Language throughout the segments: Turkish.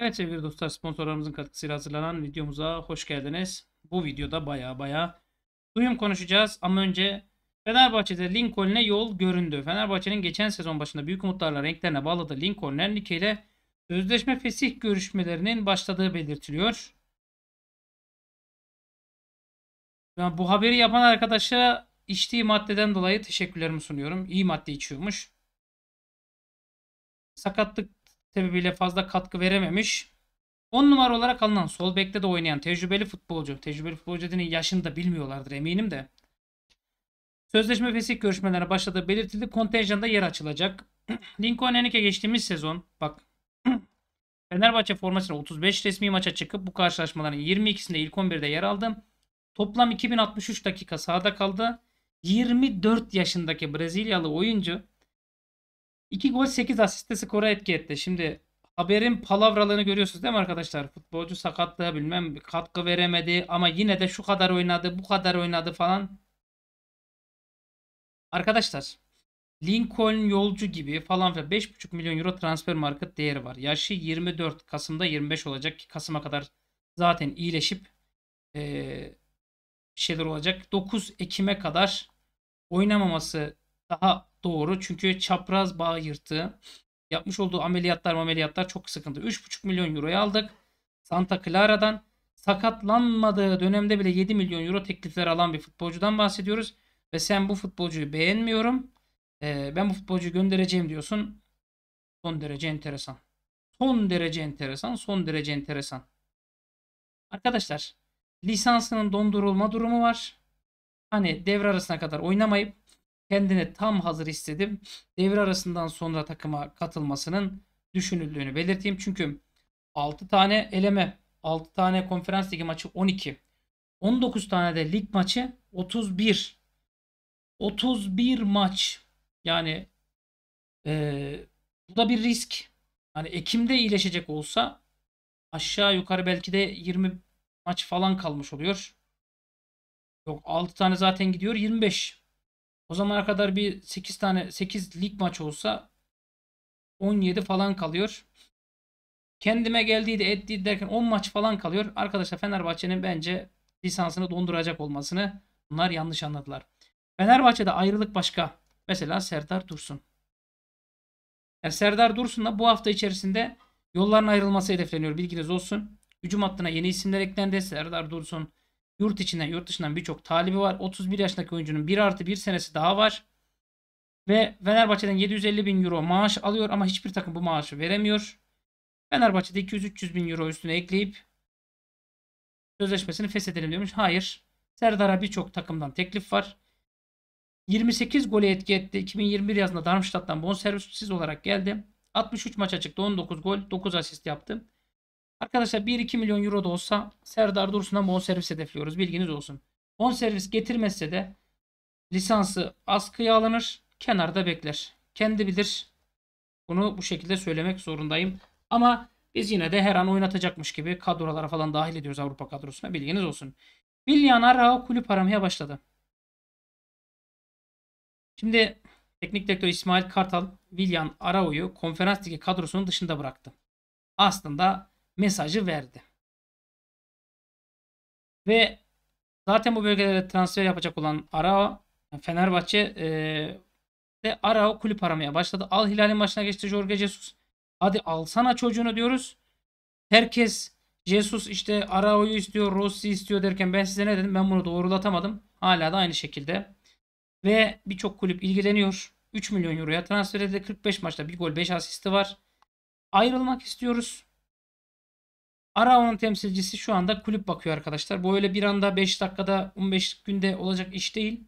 Evet sevgili dostlar sponsorlarımızın katkısıyla hazırlanan videomuza hoş geldiniz. Bu videoda baya baya duyum konuşacağız ama önce Fenerbahçe'de Lincoln'e yol göründü. Fenerbahçe'nin geçen sezon başında büyük umutlarla renklerine bağladığı Lincoln Enrique ile sözleşme fesih görüşmelerinin başladığı belirtiliyor. Ben bu haberi yapan arkadaşa içtiği maddeden dolayı teşekkürlerimi sunuyorum. İyi madde içiyormuş. Sakatlık sebebiyle fazla katkı verememiş. 10 numara olarak alınan sol bekte de oynayan tecrübeli futbolcu. Tecrübeli futbolcu dediğin yaşını da bilmiyorlardır eminim de. Sözleşme fesih görüşmelerine başladığı belirtildi. Kontenjanda yer açılacak. Lincoln Henrique geçtiğimiz sezon bak Fenerbahçe formasıyla 35 resmi maça çıkıp bu karşılaşmaların 22'sinde ilk 11'de yer aldı. Toplam 2063 dakika sahada kaldı. 24 yaşındaki Brezilyalı oyuncu 2 gol 8 asiste skora etki etti. Şimdi haberin palavralarını görüyorsunuz değil mi arkadaşlar? Futbolcu sakatlığı bilmem katkı veremedi ama yine de şu kadar oynadı bu kadar oynadı falan. Arkadaşlar Lincoln yolcu gibi falan filan 5,5 milyon euro transfer market değeri var. Yaşı 24 Kasım'da 25 olacak Kasım'a kadar zaten iyileşip ee, şeyler olacak. 9 Ekim'e kadar oynamaması daha doğru. Çünkü çapraz bağ yırtığı yapmış olduğu ameliyatlar ameliyatlar çok sıkıntı. 3,5 milyon euroya aldık. Santa Clara'dan sakatlanmadığı dönemde bile 7 milyon euro teklifler alan bir futbolcudan bahsediyoruz. Ve sen bu futbolcuyu beğenmiyorum. Ee, ben bu futbolcuyu göndereceğim diyorsun. Son derece enteresan. Son derece enteresan. Son derece enteresan. Arkadaşlar lisansının dondurulma durumu var. Hani devre arasına kadar oynamayıp kendini tam hazır hissedip devre arasından sonra takıma katılmasının düşünüldüğünü belirteyim. Çünkü 6 tane eleme, 6 tane konferans ligi maçı 12, 19 tane de lig maçı 31. 31 maç. Yani e, bu da bir risk. Hani Ekim'de iyileşecek olsa aşağı yukarı belki de 20 maç falan kalmış oluyor. Yok 6 tane zaten gidiyor 25. O zamana kadar bir 8 tane 8 lig maç olsa 17 falan kalıyor. Kendime geldiydi. de derken 10 maç falan kalıyor. Arkadaşlar Fenerbahçe'nin bence lisansını donduracak olmasını bunlar yanlış anladılar. Fenerbahçe'de ayrılık başka. Mesela Serdar Dursun. Yani Serdar Dursun'la bu hafta içerisinde yolların ayrılması hedefleniyor. Bilginiz olsun. Hücum hattına yeni isimler eklendi. Serdar Dursun Yurt içinden yurt dışından birçok talibi var. 31 yaşındaki oyuncunun 1 artı 1 senesi daha var. Ve Fenerbahçe'den 750 bin euro maaş alıyor ama hiçbir takım bu maaşı veremiyor. Fenerbahçe'de 200-300 bin euro üstüne ekleyip sözleşmesini feshedelim diyormuş. Hayır. Serdar'a birçok takımdan teklif var. 28 gole etki etti. 2021 yazında Darmstadt'tan bonservisiz olarak geldi. 63 maça çıktı. 19 gol, 9 asist yaptı. Arkadaşlar 1-2 milyon euro da olsa Serdar Dursun'a servis hedefliyoruz. Bilginiz olsun. Bonservis getirmezse de lisansı askıya alınır. Kenarda bekler. Kendi bilir. Bunu bu şekilde söylemek zorundayım. Ama biz yine de her an oynatacakmış gibi kadrolara falan dahil ediyoruz Avrupa kadrosuna. Bilginiz olsun. Willian Arao kulüp aramaya başladı. Şimdi teknik direktör İsmail Kartal Willian Arao'yu konferans ligi kadrosunun dışında bıraktı. Aslında mesajı verdi. Ve zaten bu bölgelere transfer yapacak olan Arao Fenerbahçe e, de Arao kulüp aramaya başladı. Al Hilal'in başına geçti Jorge Jesus. Hadi alsana çocuğunu diyoruz. Herkes Jesus işte Arao'yu istiyor, Rossi istiyor derken ben size ne dedim? Ben bunu doğrulatamadım. Hala da aynı şekilde. Ve birçok kulüp ilgileniyor. 3 milyon euroya transfer edildi. 45 maçta bir gol 5 asisti var. Ayrılmak istiyoruz. Arao'nun temsilcisi şu anda kulüp bakıyor arkadaşlar. Bu öyle bir anda 5 dakikada 15 günde olacak iş değil.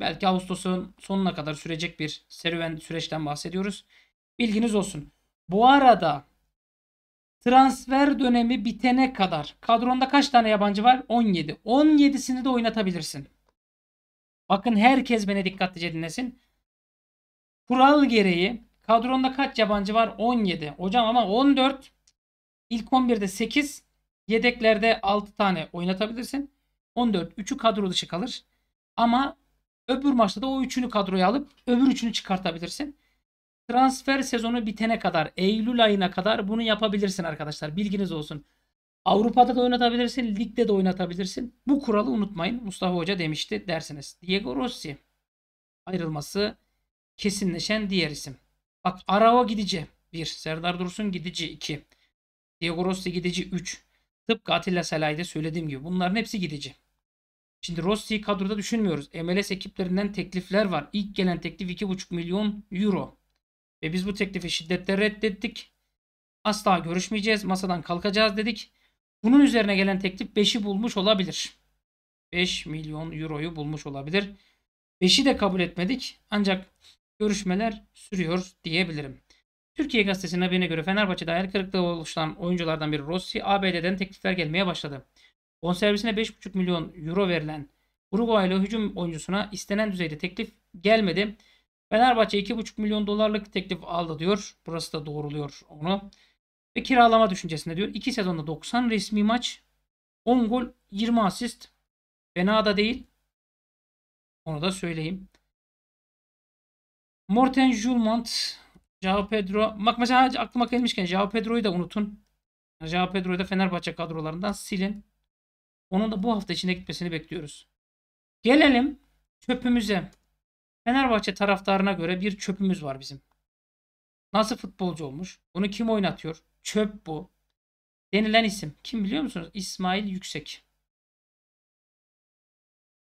Belki Ağustos'un sonuna kadar sürecek bir serüven süreçten bahsediyoruz. Bilginiz olsun. Bu arada transfer dönemi bitene kadar kadronda kaç tane yabancı var? 17. 17'sini de oynatabilirsin. Bakın herkes beni dikkatlice dinlesin. Kural gereği kadronda kaç yabancı var? 17. Hocam ama 14 İlk 11'de 8, yedeklerde 6 tane oynatabilirsin. 14, 3'ü kadro dışı kalır. Ama öbür maçta da o 3'ünü kadroya alıp öbür 3'ünü çıkartabilirsin. Transfer sezonu bitene kadar, Eylül ayına kadar bunu yapabilirsin arkadaşlar. Bilginiz olsun. Avrupa'da da oynatabilirsin, ligde de oynatabilirsin. Bu kuralı unutmayın. Mustafa Hoca demişti dersiniz. Diego Rossi ayrılması kesinleşen diğer isim. Bak Arao gidici 1, Serdar Dursun gidici 2. Diego Rossi gidici 3. Tıpkı Atilla Selai'de söylediğim gibi bunların hepsi gidici. Şimdi Rossi'yi kadroda düşünmüyoruz. MLS ekiplerinden teklifler var. İlk gelen teklif 2,5 milyon euro. Ve biz bu teklifi şiddetle reddettik. Asla görüşmeyeceğiz. Masadan kalkacağız dedik. Bunun üzerine gelen teklif 5'i bulmuş olabilir. 5 milyon euroyu bulmuş olabilir. 5'i de kabul etmedik. Ancak görüşmeler sürüyor diyebilirim. Türkiye Gazetesi'nin haberine göre Fenerbahçe'de hayal kırıklığı oluşan oyunculardan biri Rossi, ABD'den teklifler gelmeye başladı. Bonservisine 5,5 milyon euro verilen Uruguaylı hücum oyuncusuna istenen düzeyde teklif gelmedi. Fenerbahçe 2,5 milyon dolarlık teklif aldı diyor. Burası da doğruluyor onu. Ve kiralama düşüncesinde diyor. 2 sezonda 90 resmi maç, 10 gol, 20 asist. Fena da değil. Onu da söyleyeyim. Morten Julmant Jao Pedro. Bak mesela aklıma gelmişken Jao Pedro'yu da unutun. Jao Pedro'yu da Fenerbahçe kadrolarından silin. Onun da bu hafta içinde gitmesini bekliyoruz. Gelelim çöpümüze. Fenerbahçe taraftarına göre bir çöpümüz var bizim. Nasıl futbolcu olmuş? Bunu kim oynatıyor? Çöp bu. Denilen isim. Kim biliyor musunuz? İsmail Yüksek.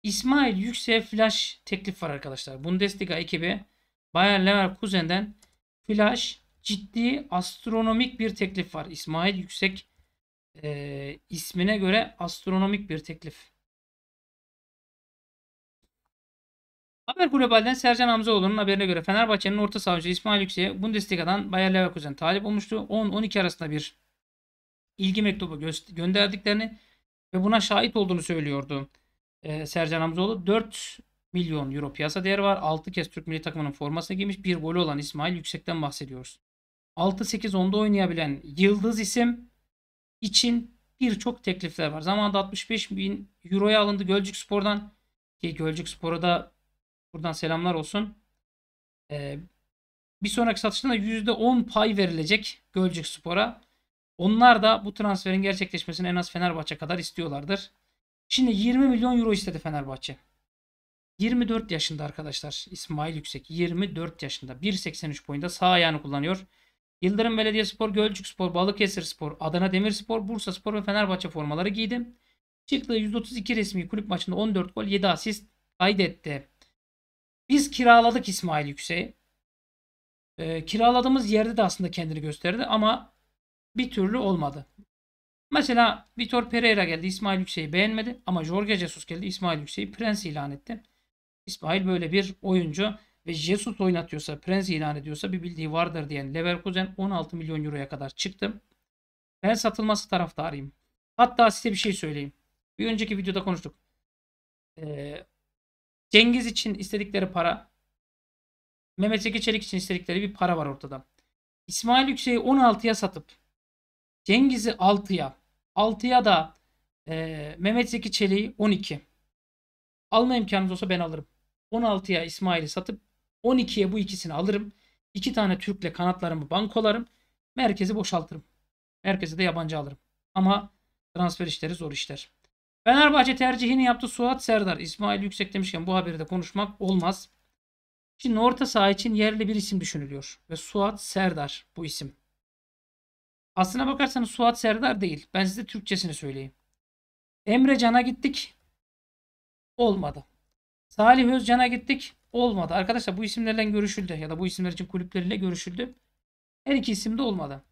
İsmail Yüksek flash teklif var arkadaşlar. Bundesliga ekibi Bayer Leverkusen'den Flash ciddi astronomik bir teklif var. İsmail Yüksek e, ismine göre astronomik bir teklif. Haber Global'den Sercan Hamzaoğlu'nun haberine göre Fenerbahçe'nin orta savcı İsmail Yüksek'e Bundesliga'dan Bayer Leverkusen talip olmuştu. 10-12 arasında bir ilgi mektubu gö- gönderdiklerini ve buna şahit olduğunu söylüyordu e, Sercan Hamzoğlu. 4 milyon euro piyasa değeri var. 6 kez Türk milli takımının formasını giymiş. Bir golü olan İsmail Yüksek'ten bahsediyoruz. 6-8-10'da oynayabilen yıldız isim için birçok teklifler var. Zamanında 65 bin euroya alındı Gölcük Spor'dan. Ki Gölcük Spor'a da buradan selamlar olsun. Ee, bir sonraki satışında %10 pay verilecek Gölcük Spor'a. Onlar da bu transferin gerçekleşmesini en az Fenerbahçe kadar istiyorlardır. Şimdi 20 milyon euro istedi Fenerbahçe. 24 yaşında arkadaşlar. İsmail Yüksek 24 yaşında. 1.83 boyunda sağ ayağını kullanıyor. Yıldırım Belediyespor, Balıkesir Spor, Adana Demirspor, Spor ve Fenerbahçe formaları giydi. Çıktığı 132 resmi kulüp maçında 14 gol, 7 asist kaydetti. Biz kiraladık İsmail Yüksek'i. E, kiraladığımız yerde de aslında kendini gösterdi ama bir türlü olmadı. Mesela Vitor Pereira geldi İsmail Yüksek'i beğenmedi ama Jorge Jesus geldi İsmail Yüksek'i prens ilan etti. İsmail böyle bir oyuncu ve Jesus oynatıyorsa, Prens ilan ediyorsa bir bildiği vardır diyen Leverkusen 16 milyon euroya kadar çıktı. Ben satılması taraftarıyım. Hatta size bir şey söyleyeyim. Bir önceki videoda konuştuk. Ee, Cengiz için istedikleri para, Mehmet Zeki Çelik için istedikleri bir para var ortada. İsmail Yüksek'i 16'ya satıp Cengiz'i 6'ya, 6'ya da e, Mehmet Zeki Çelik'i 12. Alma imkanınız olsa ben alırım. 16'ya İsmail'i satıp 12'ye bu ikisini alırım. İki tane Türk'le kanatlarımı bankolarım. Merkezi boşaltırım. Merkezi de yabancı alırım. Ama transfer işleri zor işler. Fenerbahçe tercihini yaptı Suat Serdar. İsmail Yüksek demişken bu haberi de konuşmak olmaz. Şimdi orta saha için yerli bir isim düşünülüyor. Ve Suat Serdar bu isim. Aslına bakarsanız Suat Serdar değil. Ben size Türkçesini söyleyeyim. Emre Can'a gittik. Olmadı. Salih Özcan'a gittik. Olmadı. Arkadaşlar bu isimlerle görüşüldü. Ya da bu isimler için kulüpleriyle görüşüldü. Her iki isim de olmadı.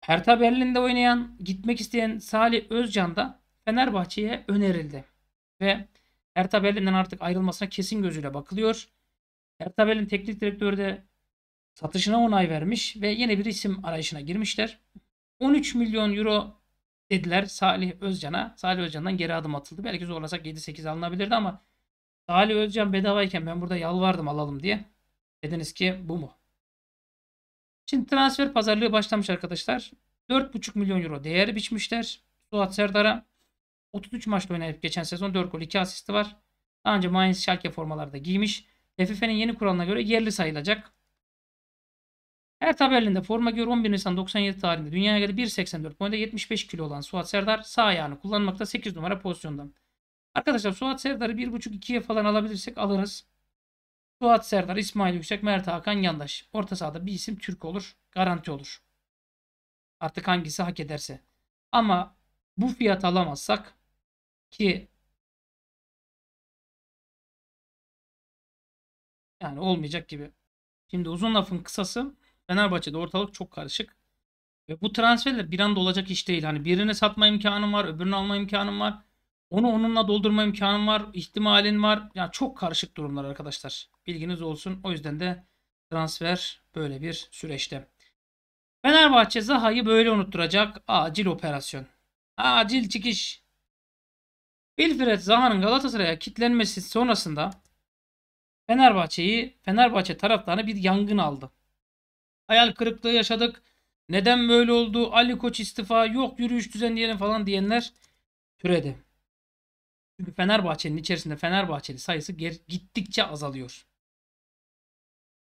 Hertha Berlin'de oynayan, gitmek isteyen Salih Özcan da Fenerbahçe'ye önerildi. Ve Hertha Berlin'den artık ayrılmasına kesin gözüyle bakılıyor. Hertha Berlin teknik direktörü de satışına onay vermiş ve yeni bir isim arayışına girmişler. 13 milyon euro dediler Salih Özcan'a. Salih Özcan'dan geri adım atıldı. Belki zorlasak 7-8 alınabilirdi ama Ali Özcan bedavayken ben burada yalvardım alalım diye. Dediniz ki bu mu? Şimdi transfer pazarlığı başlamış arkadaşlar. 4,5 milyon euro değeri biçmişler. Suat Serdar'a 33 maçta oynayıp geçen sezon 4 gol 2 asisti var. Daha önce Mainz Schalke formalarda giymiş. FFF'nin yeni kuralına göre yerli sayılacak. Her tabelinde forma göre 11 Nisan 97 tarihinde dünyaya göre 1.84 boyunda 75 kilo olan Suat Serdar sağ ayağını kullanmakta 8 numara pozisyonda. Arkadaşlar Suat Serdar'ı 1.5-2'ye falan alabilirsek alırız. Suat Serdar, İsmail Yüksek, Mert Hakan Yandaş. Orta sahada bir isim Türk olur. Garanti olur. Artık hangisi hak ederse. Ama bu fiyat alamazsak ki yani olmayacak gibi. Şimdi uzun lafın kısası Fenerbahçe'de ortalık çok karışık. Ve bu transferler bir anda olacak iş değil. Hani birini satma imkanım var, öbürünü alma imkanım var. Onu onunla doldurma imkanın var, ihtimalin var. yani çok karışık durumlar arkadaşlar. Bilginiz olsun. O yüzden de transfer böyle bir süreçte. Fenerbahçe Zaha'yı böyle unutturacak acil operasyon. Acil çıkış. Wilfred Zaha'nın Galatasaray'a kitlenmesi sonrasında Fenerbahçe'yi, Fenerbahçe taraftarını bir yangın aldı. Hayal kırıklığı yaşadık. Neden böyle oldu? Ali Koç istifa, yok yürüyüş düzenleyelim falan diyenler türedi. Çünkü Fenerbahçe'nin içerisinde Fenerbahçeli sayısı gittikçe azalıyor.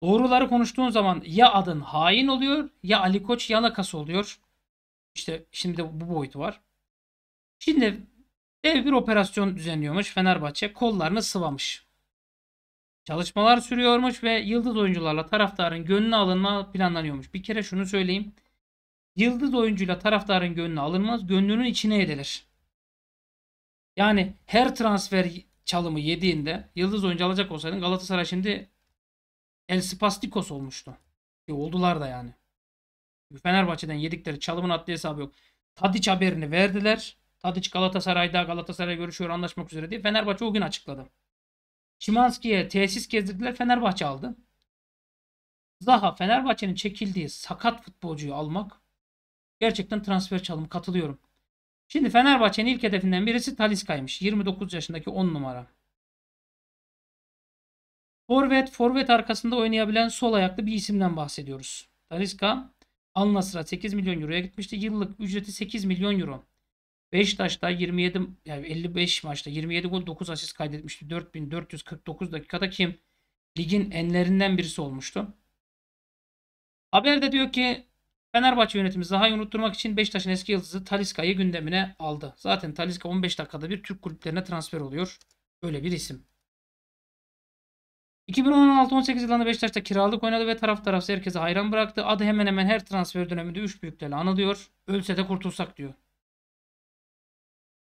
Doğruları konuştuğun zaman ya adın hain oluyor ya Ali Koç yalakası oluyor. İşte şimdi de bu boyutu var. Şimdi dev bir operasyon düzenliyormuş Fenerbahçe. Kollarını sıvamış. Çalışmalar sürüyormuş ve yıldız oyuncularla taraftarın gönlü alınma planlanıyormuş. Bir kere şunu söyleyeyim. Yıldız oyuncuyla taraftarın gönlü alınmaz, gönlünün içine edilir. Yani her transfer çalımı yediğinde yıldız oyuncu alacak olsaydın Galatasaray şimdi El Spastikos olmuştu. E oldular da yani. Fenerbahçe'den yedikleri çalımın adli hesabı yok. Tadiç haberini verdiler. Tadiç Galatasaray'da Galatasaray görüşüyor anlaşmak üzere diye Fenerbahçe o gün açıkladı. Şimanski'ye tesis gezdirdiler Fenerbahçe aldı. Zaha Fenerbahçe'nin çekildiği sakat futbolcuyu almak gerçekten transfer çalımı katılıyorum. Şimdi Fenerbahçe'nin ilk hedefinden birisi Taliska'ymış. 29 yaşındaki 10 numara. Forvet, forvet arkasında oynayabilen sol ayaklı bir isimden bahsediyoruz. Taliska Al Nasr'a 8 milyon euroya gitmişti. Yıllık ücreti 8 milyon euro. Beşiktaş'ta 27 yani 55 maçta 27 gol 9 asist kaydetmişti. 4449 dakikada kim ligin enlerinden birisi olmuştu. Haberde diyor ki Fenerbahçe yönetimi Zaha'yı unutturmak için Beşiktaş'ın eski yıldızı Taliska'yı gündemine aldı. Zaten Taliska 15 dakikada bir Türk kulüplerine transfer oluyor. böyle bir isim. 2016-18 yılında Beşiktaş'ta kiralık oynadı ve taraf tarafsız herkese hayran bıraktı. Adı hemen hemen her transfer döneminde 3 büyüklerle anılıyor. Ölse de kurtulsak diyor.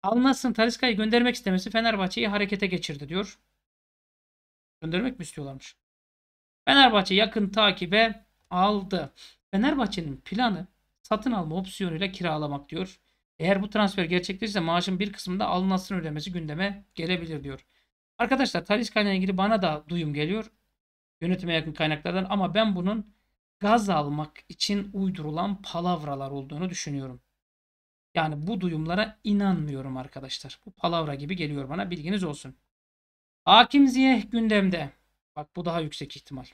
Alnas'ın Taliska'yı göndermek istemesi Fenerbahçe'yi harekete geçirdi diyor. Göndermek mi istiyorlarmış? Fenerbahçe yakın takibe aldı. Fenerbahçe'nin planı satın alma opsiyonuyla kiralamak diyor. Eğer bu transfer gerçekleşirse maaşın bir kısmında alınmasını ödemesi gündeme gelebilir diyor. Arkadaşlar Talisca ile ilgili bana da duyum geliyor. Yönetime yakın kaynaklardan ama ben bunun gaz almak için uydurulan palavralar olduğunu düşünüyorum. Yani bu duyumlara inanmıyorum arkadaşlar. Bu palavra gibi geliyor bana bilginiz olsun. Hakim Ziyeh gündemde. Bak bu daha yüksek ihtimal.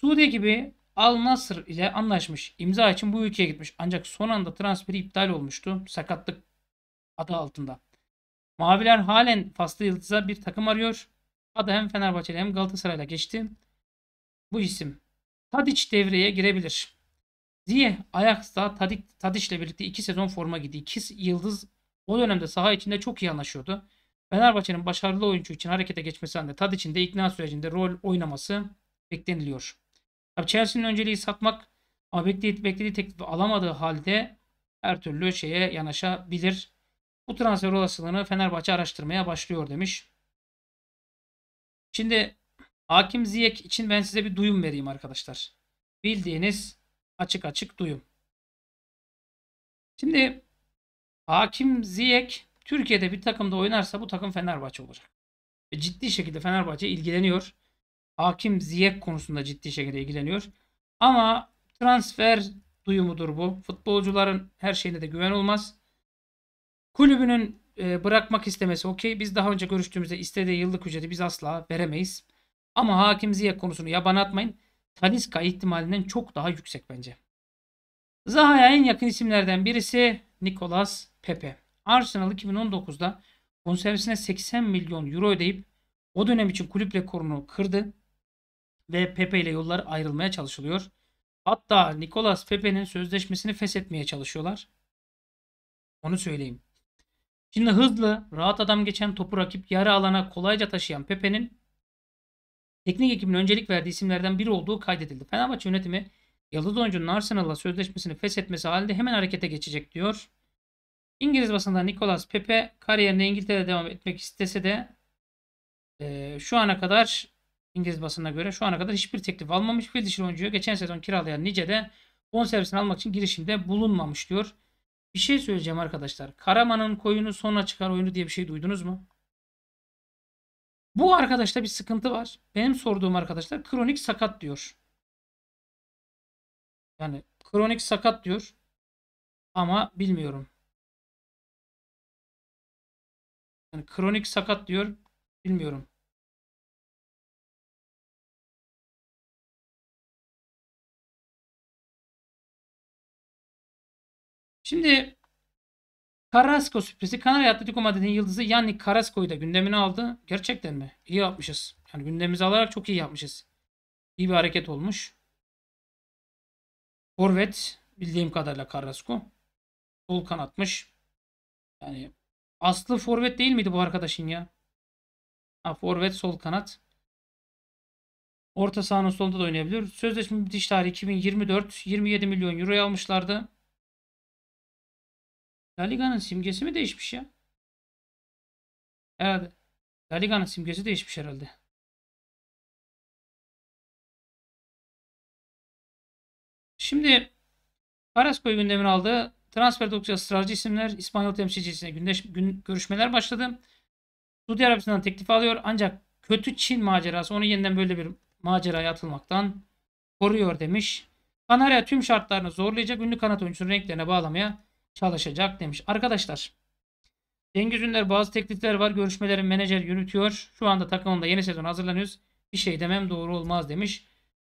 Suudi gibi Al Nasr ile anlaşmış. İmza için bu ülkeye gitmiş. Ancak son anda transferi iptal olmuştu. Sakatlık adı altında. Maviler halen Faslı Yıldız'a bir takım arıyor. Adı hem Fenerbahçe'yle hem Galatasaray'la geçti. Bu isim. Tadiç devreye girebilir. Diye Ajax'da Tadic, Tadic'le birlikte iki sezon forma giydi. 2 yıldız o dönemde saha içinde çok iyi anlaşıyordu. Fenerbahçe'nin başarılı oyuncu için harekete geçmesi halinde Tadic'in de ikna sürecinde rol oynaması bekleniliyor. Abi Chelsea'nin önceliği satmak beklediği, beklediği teklifi alamadığı halde her türlü şeye yanaşabilir. Bu transfer olasılığını Fenerbahçe araştırmaya başlıyor demiş. Şimdi Hakim Ziyek için ben size bir duyum vereyim arkadaşlar. Bildiğiniz açık açık duyum. Şimdi Hakim Ziyek Türkiye'de bir takımda oynarsa bu takım Fenerbahçe olacak. ciddi şekilde Fenerbahçe ilgileniyor. Hakim Ziyek konusunda ciddi şekilde ilgileniyor. Ama transfer duyumudur bu. Futbolcuların her şeyine de güven olmaz. Kulübünün e, bırakmak istemesi okey. Biz daha önce görüştüğümüzde istediği yıllık ücreti biz asla veremeyiz. Ama Hakim Ziyek konusunu yabana atmayın. Taliska ihtimalinden çok daha yüksek bence. Zaha'ya en yakın isimlerden birisi Nicolas Pepe. Arsenal 2019'da bonservisine 80 milyon euro ödeyip o dönem için kulüp rekorunu kırdı ve Pepe ile yollar ayrılmaya çalışılıyor. Hatta Nicolas Pepe'nin sözleşmesini feshetmeye çalışıyorlar. Onu söyleyeyim. Şimdi hızlı, rahat adam geçen topu rakip yarı alana kolayca taşıyan Pepe'nin teknik ekibin öncelik verdiği isimlerden biri olduğu kaydedildi. Fenerbahçe yönetimi yıldız oyuncunun Arsenal'la sözleşmesini feshetmesi halinde hemen harekete geçecek diyor. İngiliz basında Nicolas Pepe kariyerine İngiltere'de devam etmek istese de e, şu ana kadar İngiliz basına göre şu ana kadar hiçbir teklif almamış. Bildirişli oyuncuyu geçen sezon kiralayan Nice'de bonservisini almak için girişimde bulunmamış diyor. Bir şey söyleyeceğim arkadaşlar. Karaman'ın koyunu sona çıkar oyunu diye bir şey duydunuz mu? Bu arkadaşta bir sıkıntı var. Benim sorduğum arkadaşlar kronik sakat diyor. Yani kronik sakat diyor. Ama bilmiyorum. Yani kronik sakat diyor. Bilmiyorum. Şimdi Carrasco sürprizi Kanarya Atletico Madrid'in yıldızı yani Carrasco'yu da gündemine aldı. Gerçekten mi? İyi yapmışız. Yani gündemimize alarak çok iyi yapmışız. İyi bir hareket olmuş. Forvet bildiğim kadarıyla Carrasco. Sol kanatmış. Yani aslı forvet değil miydi bu arkadaşın ya? Ha, forvet sol kanat. Orta sahanın solunda da oynayabilir. Sözleşme bitiş tarihi 2024. 27 milyon euro almışlardı. La Liga'nın simgesi mi değişmiş ya? Herhalde. La Liga'nın simgesi değişmiş herhalde. Şimdi Karaskoy gündemini aldı. Transfer oldukça ısrarcı isimler İspanyol temsilcisine gündeş, gün, görüşmeler başladı. Suudi Arabistan'dan teklif alıyor ancak kötü Çin macerası onu yeniden böyle bir maceraya atılmaktan koruyor demiş. Kanarya tüm şartlarını zorlayacak ünlü kanat oyuncusunun renklerine bağlamaya çalışacak demiş. Arkadaşlar Cengiz Ünder bazı teklifler var. Görüşmelerin menajer yürütüyor. Şu anda takımında yeni sezon hazırlanıyoruz. Bir şey demem doğru olmaz demiş.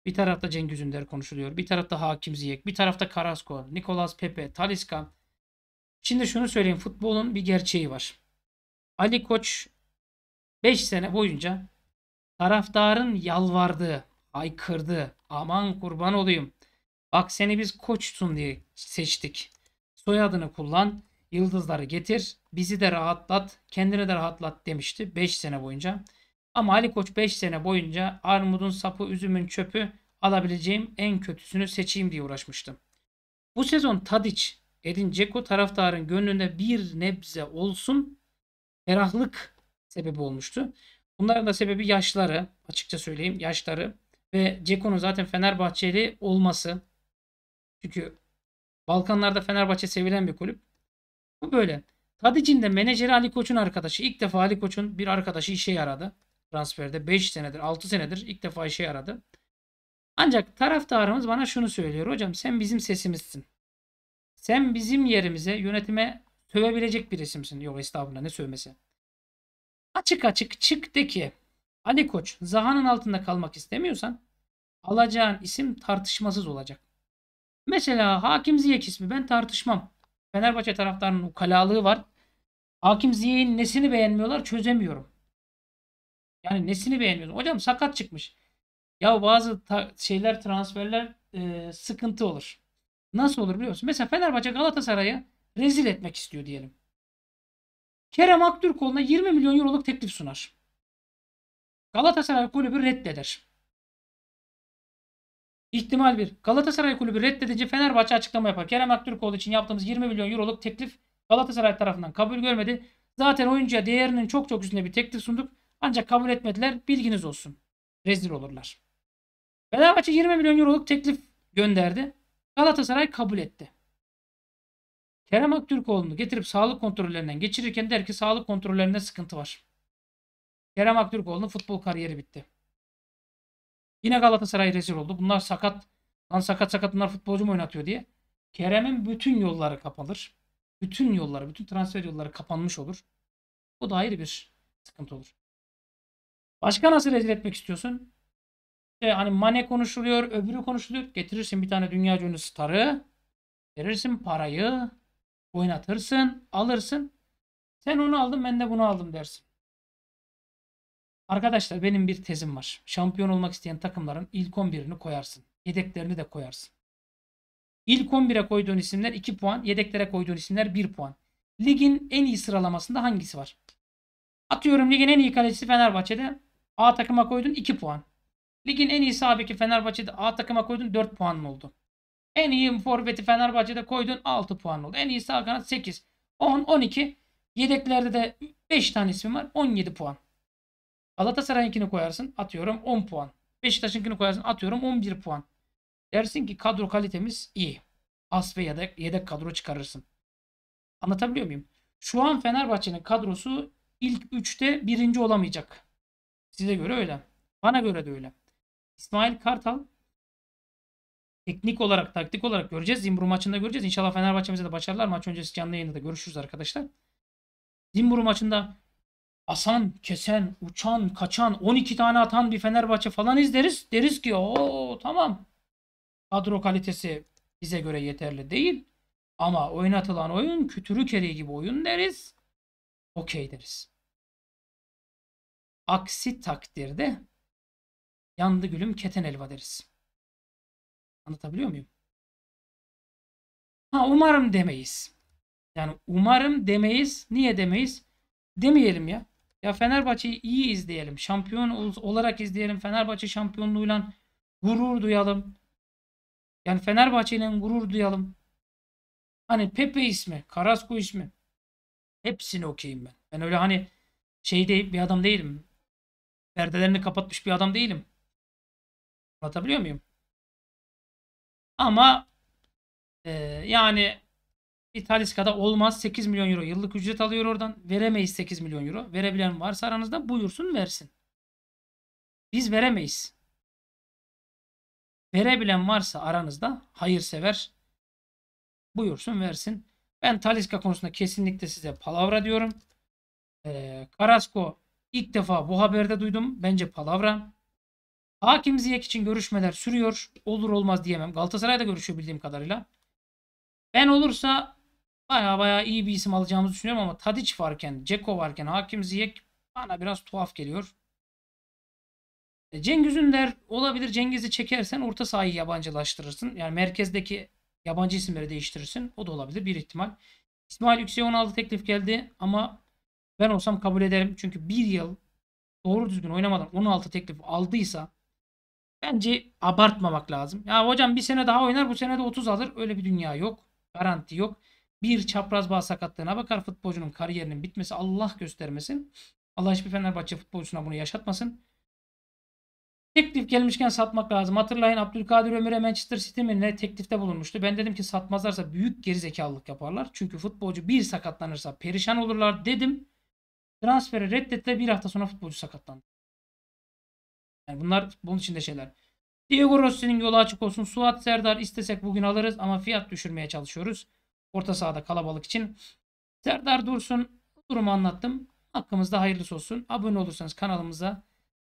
Bir tarafta Cengiz Ünder konuşuluyor. Bir tarafta Hakim Ziyek. Bir tarafta Carrasco, Nicolas Pepe, Taliska. Şimdi şunu söyleyeyim. Futbolun bir gerçeği var. Ali Koç 5 sene boyunca taraftarın yalvardığı, haykırdığı, aman kurban olayım. Bak seni biz koçsun diye seçtik soyadını kullan, yıldızları getir, bizi de rahatlat, kendine de rahatlat demişti 5 sene boyunca. Ama Ali Koç 5 sene boyunca armudun sapı, üzümün çöpü alabileceğim en kötüsünü seçeyim diye uğraşmıştım. Bu sezon Tadic, Edin Ceko taraftarın gönlünde bir nebze olsun ferahlık sebebi olmuştu. Bunların da sebebi yaşları, açıkça söyleyeyim yaşları ve Ceko'nun zaten Fenerbahçeli olması. Çünkü Balkanlarda Fenerbahçe sevilen bir kulüp. Bu böyle. Tadic'in de menajeri Ali Koç'un arkadaşı. İlk defa Ali Koç'un bir arkadaşı işe yaradı. Transferde 5 senedir 6 senedir ilk defa işe yaradı. Ancak taraftarımız bana şunu söylüyor. Hocam sen bizim sesimizsin. Sen bizim yerimize yönetime sövebilecek bir isimsin. Yok estağfurullah ne sövmesi. Açık açık çık de ki Ali Koç Zaha'nın altında kalmak istemiyorsan alacağın isim tartışmasız olacak. Mesela Hakim Ziyech ismi ben tartışmam. Fenerbahçe taraftarının ukalalığı var. Hakim Ziyech'in nesini beğenmiyorlar çözemiyorum. Yani nesini beğenmiyorsun? Hocam sakat çıkmış. Ya bazı şeyler transferler e, sıkıntı olur. Nasıl olur biliyor musun? Mesela Fenerbahçe Galatasaray'ı rezil etmek istiyor diyelim. Kerem Aktürkoğlu'na 20 milyon euroluk teklif sunar. Galatasaray kulübü reddeder. İhtimal 1. Galatasaray Kulübü reddedici Fenerbahçe açıklama yapar. Kerem Aktürkoğlu için yaptığımız 20 milyon euroluk teklif Galatasaray tarafından kabul görmedi. Zaten oyuncuya değerinin çok çok üstünde bir teklif sunduk. Ancak kabul etmediler. Bilginiz olsun. Rezil olurlar. Fenerbahçe 20 milyon euroluk teklif gönderdi. Galatasaray kabul etti. Kerem Aktürkoğlu'nu getirip sağlık kontrollerinden geçirirken der ki sağlık kontrollerinde sıkıntı var. Kerem Aktürkoğlu'nun futbol kariyeri bitti. Yine Galatasaray rezil oldu. Bunlar sakat. Lan sakat sakat bunlar futbolcu mu oynatıyor diye. Kerem'in bütün yolları kapanır. Bütün yolları, bütün transfer yolları kapanmış olur. Bu da ayrı bir sıkıntı olur. Başka nasıl rezil etmek istiyorsun? İşte hani Mane konuşuluyor, öbürü konuşuluyor. Getirirsin bir tane dünya cönü starı. Verirsin parayı. Oynatırsın, alırsın. Sen onu aldın, ben de bunu aldım dersin. Arkadaşlar benim bir tezim var. Şampiyon olmak isteyen takımların ilk 11'ini koyarsın. Yedeklerini de koyarsın. İlk 11'e koyduğun isimler 2 puan. Yedeklere koyduğun isimler 1 puan. Ligin en iyi sıralamasında hangisi var? Atıyorum ligin en iyi kalecisi Fenerbahçe'de. A takıma koydun 2 puan. Ligin en iyi sahibi Fenerbahçe'de A takıma koydun 4 puan oldu. En iyi forveti Fenerbahçe'de koydun 6 puan oldu. En iyi sağ kanat 8. 10, 12. Yedeklerde de 5 tane ismi var. 17 puan. Galatasaray'ınkini koyarsın atıyorum 10 puan. Beşiktaş'ınkini koyarsın atıyorum 11 puan. Dersin ki kadro kalitemiz iyi. As ve yedek, yedek kadro çıkarırsın. Anlatabiliyor muyum? Şu an Fenerbahçe'nin kadrosu ilk 3'te birinci olamayacak. Size göre öyle. Bana göre de öyle. İsmail Kartal teknik olarak, taktik olarak göreceğiz. Zimbru maçında göreceğiz. İnşallah Fenerbahçe'mize de başarılar. Maç öncesi canlı yayında da görüşürüz arkadaşlar. Zimbru maçında asan, kesen, uçan, kaçan, 12 tane atan bir Fenerbahçe falan izleriz. Deriz ki o tamam. Kadro kalitesi bize göre yeterli değil. Ama oynatılan oyun kütürü kereği gibi oyun deriz. Okey deriz. Aksi takdirde yandı gülüm keten elva deriz. Anlatabiliyor muyum? Ha umarım demeyiz. Yani umarım demeyiz. Niye demeyiz? Demeyelim ya. Ya Fenerbahçe'yi iyi izleyelim. Şampiyon olarak izleyelim. Fenerbahçe şampiyonluğuyla gurur duyalım. Yani Fenerbahçenin gurur duyalım. Hani Pepe ismi, Carrasco ismi. Hepsini okuyayım ben. Ben öyle hani şey değil bir adam değilim. Perdelerini kapatmış bir adam değilim. Anlatabiliyor muyum? Ama e, yani Vitaliska'da olmaz 8 milyon euro yıllık ücret alıyor oradan. Veremeyiz 8 milyon euro. Verebilen varsa aranızda buyursun versin. Biz veremeyiz. Verebilen varsa aranızda hayırsever buyursun versin. Ben Taliska konusunda kesinlikle size palavra diyorum. Ee, Carrasco ilk defa bu haberde duydum. Bence palavra. Hakim Ziyek için görüşmeler sürüyor. Olur olmaz diyemem. Galatasaray'da görüşüyor bildiğim kadarıyla. Ben olursa Baya baya iyi bir isim alacağımızı düşünüyorum ama Tadic varken, Ceko varken, Hakim Ziyek bana biraz tuhaf geliyor. E, Cengiz Ünder olabilir. Cengiz'i çekersen orta sahayı yabancılaştırırsın. Yani merkezdeki yabancı isimleri değiştirirsin. O da olabilir bir ihtimal. İsmail Yüksek'e 16 teklif geldi ama ben olsam kabul ederim. Çünkü bir yıl doğru düzgün oynamadan 16 teklif aldıysa bence abartmamak lazım. Ya hocam bir sene daha oynar bu sene de 30 alır. Öyle bir dünya yok. Garanti yok bir çapraz bağ sakatlığına bakar futbolcunun kariyerinin bitmesi Allah göstermesin. Allah hiçbir Fenerbahçe futbolcusuna bunu yaşatmasın. Teklif gelmişken satmak lazım. Hatırlayın Abdülkadir Ömür'e Manchester City mi ne teklifte bulunmuştu. Ben dedim ki satmazlarsa büyük gerizekalılık yaparlar. Çünkü futbolcu bir sakatlanırsa perişan olurlar dedim. Transferi reddetti bir hafta sonra futbolcu sakatlandı. Yani bunlar bunun içinde şeyler. Diego Rossi'nin yolu açık olsun. Suat Serdar istesek bugün alırız ama fiyat düşürmeye çalışıyoruz. Orta sahada kalabalık için. Serdar Dursun durumu anlattım. Hakkımızda hayırlısı olsun. Abone olursanız kanalımıza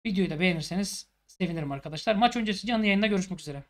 videoyu da beğenirseniz sevinirim arkadaşlar. Maç öncesi canlı yayında görüşmek üzere.